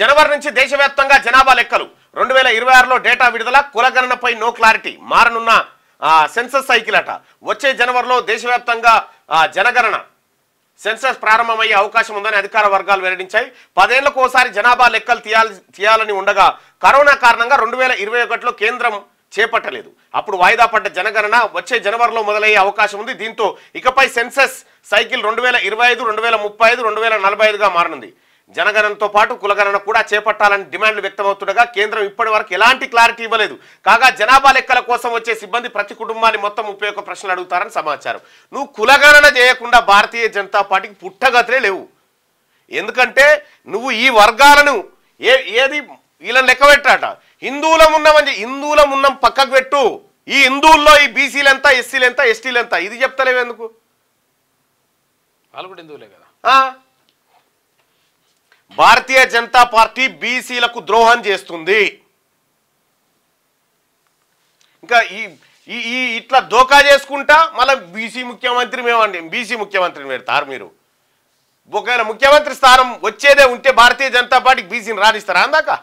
జనవరి నుంచి దేశవ్యాప్తంగా జనాభా లెక్కలు రెండు వేల ఇరవై ఆరులో డేటా విడుదల కులగణనపై నో క్లారిటీ మారనున్న సెన్సస్ సైకిల్ అట వచ్చే జనవరిలో దేశవ్యాప్తంగా జనగణన సెన్సస్ ప్రారంభమయ్యే అవకాశం ఉందని అధికార వర్గాలు వెల్లడించాయి పదేళ్లకు ఒకసారి జనాభా లెక్కలు తీయాలి తీయాలని ఉండగా కరోనా కారణంగా రెండు వేల ఇరవై ఒకటిలో కేంద్రం చేపట్టలేదు అప్పుడు వాయిదా పడ్డ జనగణన వచ్చే జనవరిలో మొదలయ్యే అవకాశం ఉంది దీంతో ఇకపై సెన్సస్ సైకిల్ రెండు వేల ఇరవై ఐదు రెండు వేల ముప్పై ఐదు రెండు వేల నలభై ఐదుగా మారనుంది జనగణనతో పాటు కులగణన కూడా చేపట్టాలని డిమాండ్లు వ్యక్తమవుతుండగా కేంద్రం ఇప్పటి వరకు ఎలాంటి క్లారిటీ ఇవ్వలేదు కాగా జనాభా లెక్కల కోసం వచ్చే సిబ్బంది ప్రతి కుటుంబాన్ని మొత్తం ముప్పై ఒక్క ప్రశ్నలు అడుగుతారని సమాచారం నువ్వు కులగణన చేయకుండా భారతీయ జనతా పార్టీకి పుట్టగతులే లేవు ఎందుకంటే నువ్వు ఈ వర్గాలను ఏ ఏది వీళ్ళని లెక్క పెట్టాట హిందువులం ఉన్నామని హిందువులం ఉన్నాం పక్కకు పెట్టు ఈ హిందువుల్లో ఈ బీసీలు ఎంత ఎస్సీలు ఎంత ఎస్టీలు ఎంత ఇది చెప్తలేవు ఎందుకు వాళ్ళు కూడా హిందువులే కదా భారతీయ జనతా పార్టీ బీసీలకు ద్రోహం చేస్తుంది ఇంకా ఈ ఈ ఇట్లా దోకా చేసుకుంటా మళ్ళీ బీసీ ముఖ్యమంత్రి మేమండి బీసీ ముఖ్యమంత్రిని పెడతారు మీరు ఒకవేళ ముఖ్యమంత్రి స్థానం వచ్చేదే ఉంటే భారతీయ జనతా పార్టీకి బీసీని రాణిస్తారా అందాక